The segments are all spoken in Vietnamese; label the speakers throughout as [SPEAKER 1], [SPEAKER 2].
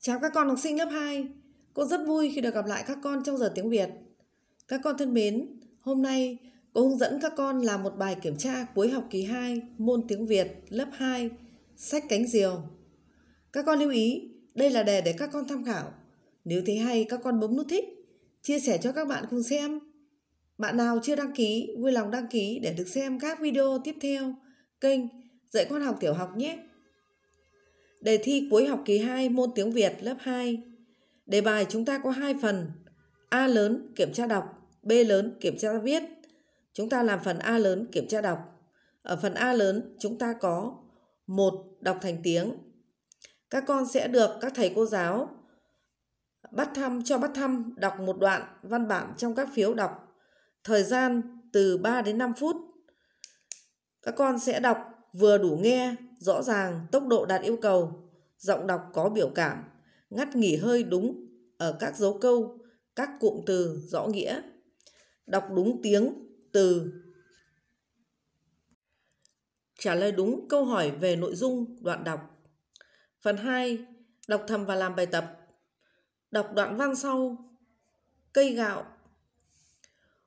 [SPEAKER 1] Chào các con học sinh lớp 2. Cô rất vui khi được gặp lại các con trong giờ tiếng Việt. Các con thân mến, hôm nay cô hướng dẫn các con làm một bài kiểm tra cuối học kỳ 2 môn tiếng Việt lớp 2, sách cánh diều. Các con lưu ý, đây là đề để các con tham khảo. Nếu thấy hay các con bấm nút thích, chia sẻ cho các bạn cùng xem. Bạn nào chưa đăng ký, vui lòng đăng ký để được xem các video tiếp theo kênh Dạy con học tiểu học nhé. Đề thi cuối học kỳ 2 môn tiếng Việt lớp 2. Đề bài chúng ta có hai phần. A lớn kiểm tra đọc, B lớn kiểm tra viết. Chúng ta làm phần A lớn kiểm tra đọc. Ở phần A lớn chúng ta có một đọc thành tiếng. Các con sẽ được các thầy cô giáo bắt thăm cho bắt thăm đọc một đoạn văn bản trong các phiếu đọc. Thời gian từ 3 đến 5 phút. Các con sẽ đọc vừa đủ nghe, rõ ràng, tốc độ đạt yêu cầu, giọng đọc có biểu cảm, ngắt nghỉ hơi đúng ở các dấu câu, các cụm từ rõ nghĩa, đọc đúng tiếng, từ. Trả lời đúng câu hỏi về nội dung đoạn đọc. Phần 2. Đọc thầm và làm bài tập. Đọc đoạn văn sau. Cây gạo.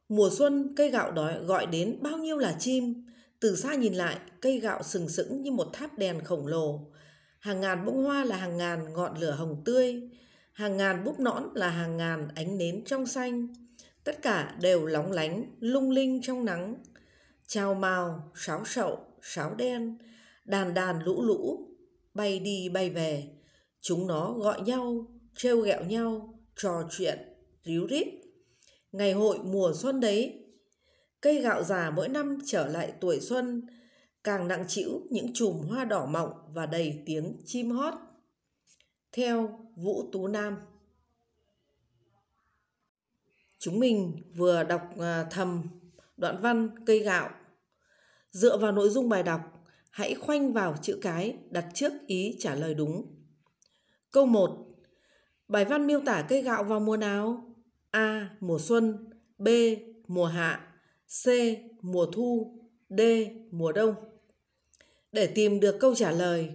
[SPEAKER 1] Mùa xuân cây gạo đói gọi đến bao nhiêu là chim, từ xa nhìn lại, cây gạo sừng sững như một tháp đèn khổng lồ. Hàng ngàn bông hoa là hàng ngàn ngọn lửa hồng tươi. Hàng ngàn búp nõn là hàng ngàn ánh nến trong xanh. Tất cả đều lóng lánh, lung linh trong nắng. Chào màu, sáo sậu, sáo đen, đàn đàn lũ lũ, bay đi bay về. Chúng nó gọi nhau, trêu ghẹo nhau, trò chuyện, ríu rít. Ngày hội mùa xuân đấy Cây gạo già mỗi năm trở lại tuổi xuân, càng nặng trĩu những chùm hoa đỏ mọng và đầy tiếng chim hót. Theo Vũ Tú Nam Chúng mình vừa đọc à, thầm đoạn văn cây gạo. Dựa vào nội dung bài đọc, hãy khoanh vào chữ cái đặt trước ý trả lời đúng. Câu 1. Bài văn miêu tả cây gạo vào mùa nào? A. Mùa xuân B. Mùa hạ C. Mùa thu D. Mùa đông Để tìm được câu trả lời,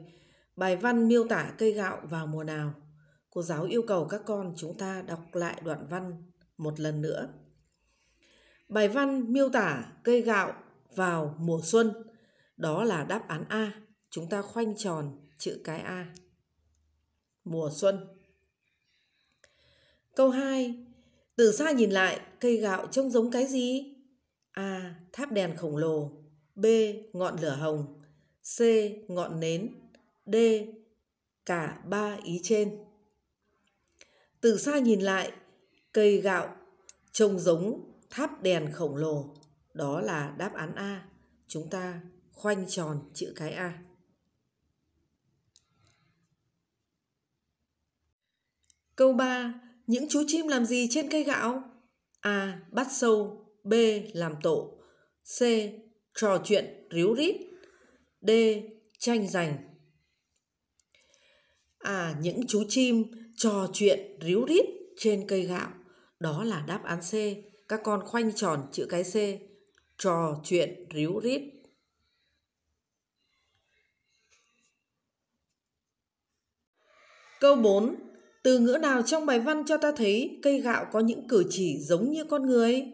[SPEAKER 1] bài văn miêu tả cây gạo vào mùa nào. Cô giáo yêu cầu các con chúng ta đọc lại đoạn văn một lần nữa. Bài văn miêu tả cây gạo vào mùa xuân. Đó là đáp án A. Chúng ta khoanh tròn chữ cái A. Mùa xuân. Câu 2. Từ xa nhìn lại, cây gạo trông giống cái gì? A. Tháp đèn khổng lồ B. Ngọn lửa hồng C. Ngọn nến D. Cả ba ý trên Từ xa nhìn lại Cây gạo trông giống tháp đèn khổng lồ Đó là đáp án A Chúng ta khoanh tròn chữ cái A Câu 3. Những chú chim làm gì trên cây gạo? A. Bắt sâu B. Làm tổ C. Trò chuyện ríu rít D. Tranh giành À những chú chim trò chuyện ríu rít trên cây gạo Đó là đáp án C Các con khoanh tròn chữ cái C Trò chuyện ríu rít Câu 4 từ ngữ nào trong bài văn cho ta thấy cây gạo có những cử chỉ giống như con người?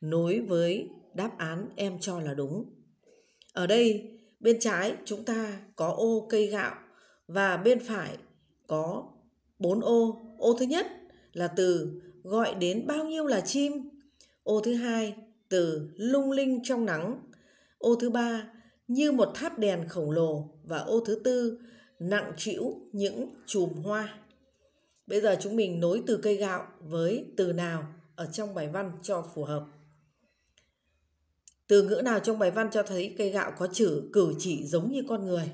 [SPEAKER 1] nối với đáp án em cho là đúng. Ở đây bên trái chúng ta có ô cây gạo và bên phải có bốn ô. Ô thứ nhất là từ gọi đến bao nhiêu là chim. Ô thứ hai từ lung linh trong nắng. Ô thứ ba như một tháp đèn khổng lồ và ô thứ tư nặng trĩu những chùm hoa. Bây giờ chúng mình nối từ cây gạo với từ nào ở trong bài văn cho phù hợp từ ngữ nào trong bài văn cho thấy cây gạo có chữ cử chỉ giống như con người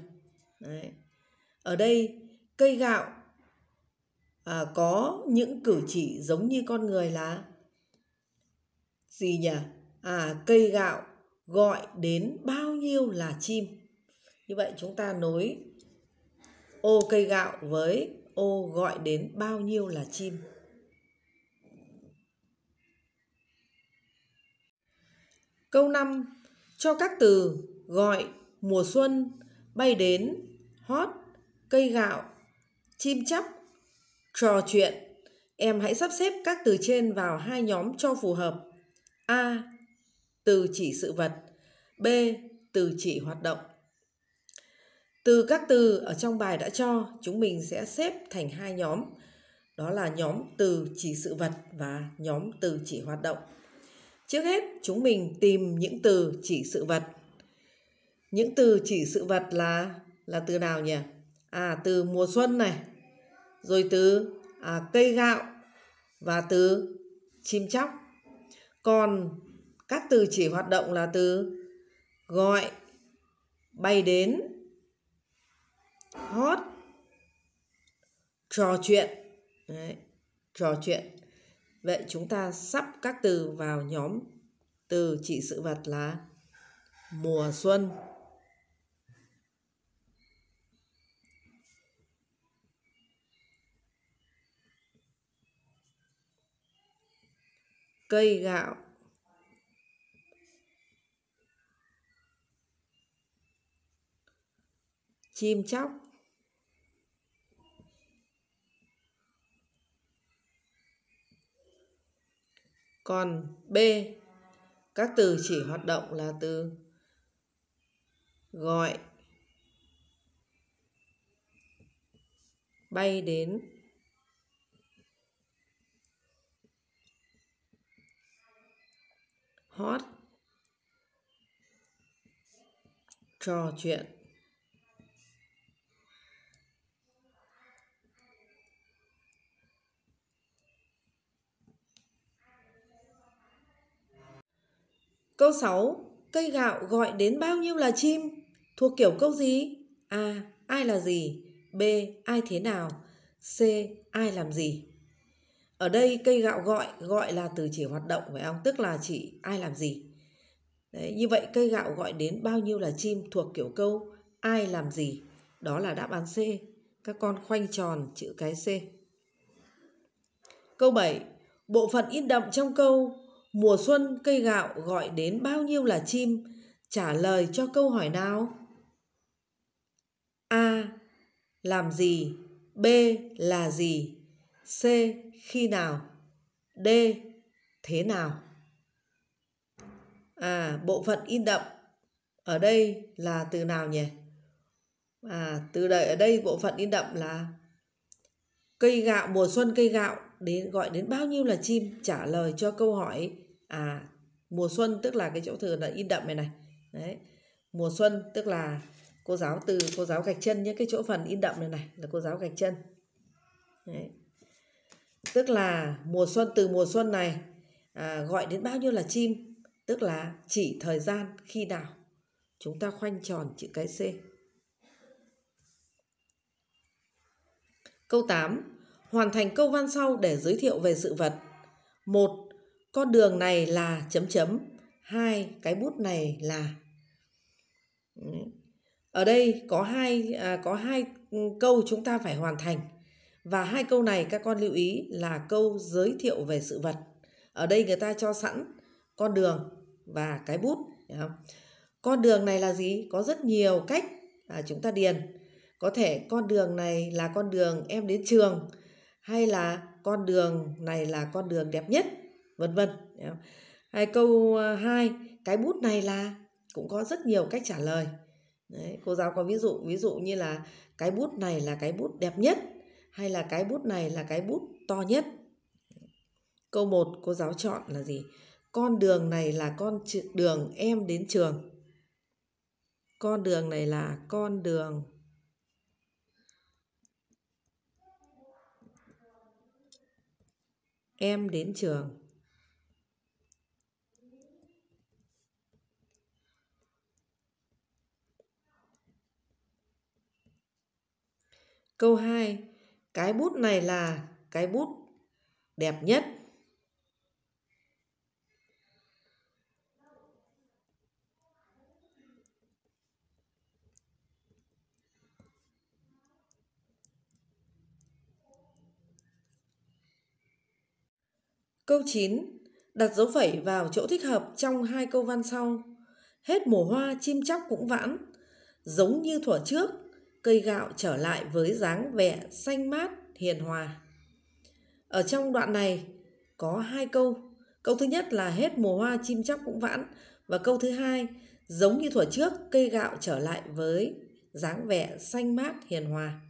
[SPEAKER 1] Đấy. ở đây cây gạo à, có những cử chỉ giống như con người là gì nhỉ à cây gạo gọi đến bao nhiêu là chim như vậy chúng ta nối ô cây gạo với ô gọi đến bao nhiêu là chim Câu 5. Cho các từ gọi, mùa xuân, bay đến, hót, cây gạo, chim chắp, trò chuyện. Em hãy sắp xếp các từ trên vào hai nhóm cho phù hợp. A. Từ chỉ sự vật. B. Từ chỉ hoạt động. Từ các từ ở trong bài đã cho, chúng mình sẽ xếp thành hai nhóm. Đó là nhóm từ chỉ sự vật và nhóm từ chỉ hoạt động trước hết chúng mình tìm những từ chỉ sự vật những từ chỉ sự vật là là từ nào nhỉ à từ mùa xuân này rồi từ à, cây gạo và từ chim chóc còn các từ chỉ hoạt động là từ gọi bay đến hót trò chuyện Đấy, trò chuyện Vậy chúng ta sắp các từ vào nhóm từ chỉ sự vật là mùa xuân. Cây gạo. Chim chóc. Còn B, các từ chỉ hoạt động là từ gọi, bay đến, hot, trò chuyện. Câu 6. Cây gạo gọi đến bao nhiêu là chim? Thuộc kiểu câu gì? A. Ai là gì? B. Ai thế nào? C. Ai làm gì? Ở đây cây gạo gọi gọi là từ chỉ hoạt động phải không? Tức là chỉ ai làm gì. Đấy, như vậy cây gạo gọi đến bao nhiêu là chim thuộc kiểu câu ai làm gì? Đó là đáp án C. Các con khoanh tròn chữ cái C. Câu 7. Bộ phận in đậm trong câu mùa xuân cây gạo gọi đến bao nhiêu là chim trả lời cho câu hỏi nào a làm gì b là gì c khi nào d thế nào à bộ phận in đậm ở đây là từ nào nhỉ à từ đây ở đây bộ phận in đậm là cây gạo mùa xuân cây gạo đến gọi đến bao nhiêu là chim trả lời cho câu hỏi à mùa xuân tức là cái chỗ thừa là in đậm này này đấy mùa xuân tức là cô giáo từ cô giáo gạch chân những cái chỗ phần in đậm này này là cô giáo gạch chân đấy. tức là mùa xuân từ mùa xuân này à, gọi đến bao nhiêu là chim tức là chỉ thời gian khi nào chúng ta khoanh tròn chữ cái C câu 8 hoàn thành câu văn sau để giới thiệu về sự vật một con đường này là chấm chấm hai cái bút này là ở đây có hai à, có hai câu chúng ta phải hoàn thành và hai câu này các con lưu ý là câu giới thiệu về sự vật ở đây người ta cho sẵn con đường và cái bút con đường này là gì có rất nhiều cách à, chúng ta điền có thể con đường này là con đường em đến trường hay là con đường này là con đường đẹp nhất vân vân hai câu ờ, hai cái bút này là cũng có rất nhiều cách trả lời Đấy, cô giáo có ví dụ ví dụ như là cái bút này là cái bút đẹp nhất hay là cái bút này là cái bút to nhất câu 1 cô giáo chọn là gì con đường này là con đường em đến trường con đường này là con đường em đến trường Câu 2. Cái bút này là cái bút đẹp nhất. Câu 9. Đặt dấu phẩy vào chỗ thích hợp trong hai câu văn sau. Hết mùa hoa chim chóc cũng vãn, giống như thuở trước, cây gạo trở lại với dáng vẻ xanh mát, hiền hòa. Ở trong đoạn này có hai câu. Câu thứ nhất là hết mùa hoa chim chóc cũng vãn và câu thứ hai giống như thuở trước cây gạo trở lại với dáng vẻ xanh mát hiền hòa.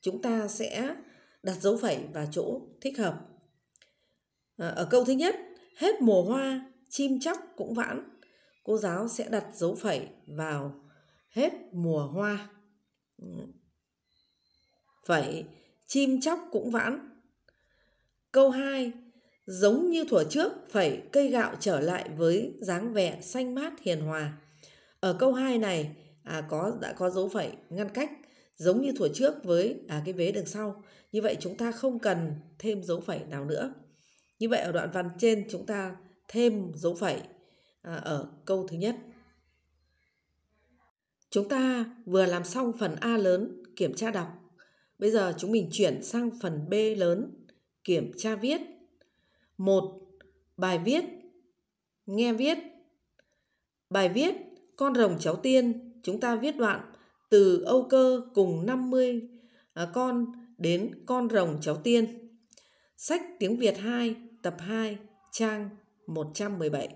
[SPEAKER 1] Chúng ta sẽ đặt dấu phẩy vào chỗ thích hợp. À, ở câu thứ nhất, hết mùa hoa, chim chóc cũng vãn. Cô giáo sẽ đặt dấu phẩy vào hết mùa hoa. Vậy, chim chóc cũng vãn. Câu 2. Giống như thuở trước, phải cây gạo trở lại với dáng vẻ xanh mát hiền hòa. Ở câu 2 này à, có đã có dấu phẩy ngăn cách giống như thuở trước với à, cái vế đằng sau. Như vậy chúng ta không cần thêm dấu phẩy nào nữa. Như vậy ở đoạn văn trên chúng ta thêm dấu phẩy à, ở câu thứ nhất. Chúng ta vừa làm xong phần A lớn, kiểm tra đọc. Bây giờ chúng mình chuyển sang phần B lớn, kiểm tra viết. một Bài viết Nghe viết Bài viết Con rồng cháu tiên Chúng ta viết đoạn từ âu cơ cùng 50 à, con đến con rồng cháu tiên. Sách tiếng Việt 2 tập 2 trang 117.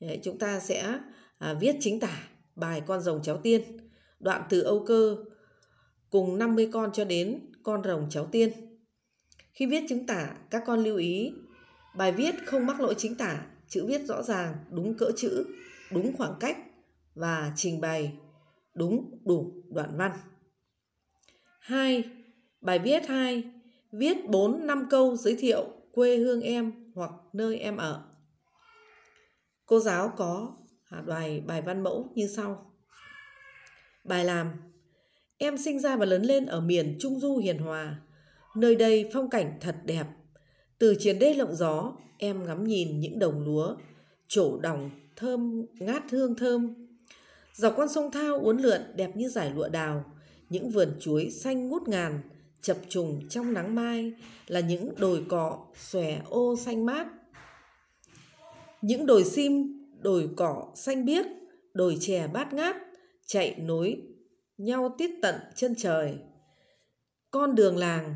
[SPEAKER 1] Đấy, chúng ta sẽ à, viết chính tả bài con rồng cháu tiên, đoạn từ Âu Cơ cùng 50 con cho đến con rồng cháu tiên. Khi viết chứng tả, các con lưu ý bài viết không mắc lỗi chính tả, chữ viết rõ ràng, đúng cỡ chữ, đúng khoảng cách và trình bày đúng đủ đoạn văn. 2. Bài viết 2 viết 4 5 câu giới thiệu quê hương em hoặc nơi em ở. Cô giáo có À, bài bài văn mẫu như sau. Bài làm Em sinh ra và lớn lên ở miền Trung Du hiền hòa, nơi đây phong cảnh thật đẹp. Từ chiến đê lộng gió, em ngắm nhìn những đồng lúa, trổ đồng thơm ngát hương thơm. Dọc con sông Thao uốn lượn đẹp như giải lụa đào, những vườn chuối xanh ngút ngàn, chập trùng trong nắng mai là những đồi cọ xòe ô xanh mát. Những đồi sim đồi cỏ xanh biếc, đồi chè bát ngát, chạy nối nhau tiết tận chân trời. Con đường làng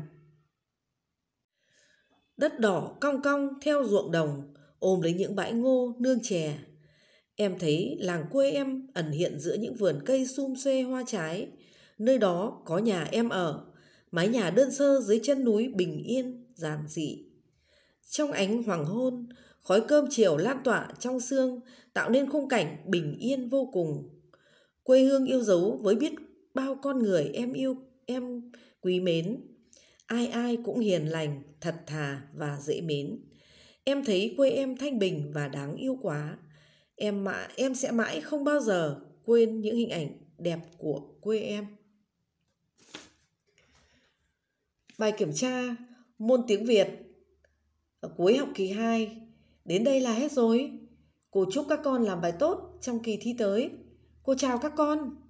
[SPEAKER 1] Đất đỏ cong cong theo ruộng đồng, ôm lấy những bãi ngô nương chè. Em thấy làng quê em ẩn hiện giữa những vườn cây sum xuê hoa trái. Nơi đó có nhà em ở, mái nhà đơn sơ dưới chân núi bình yên, giản dị. Trong ánh hoàng hôn, Khói cơm chiều lan tỏa trong xương, tạo nên khung cảnh bình yên vô cùng. Quê hương yêu dấu với biết bao con người em yêu, em quý mến. Ai ai cũng hiền lành, thật thà và dễ mến. Em thấy quê em thanh bình và đáng yêu quá. Em mã, em sẽ mãi không bao giờ quên những hình ảnh đẹp của quê em. Bài kiểm tra môn tiếng Việt ở cuối học kỳ 2 Đến đây là hết rồi. Cô chúc các con làm bài tốt trong kỳ thi tới. Cô chào các con.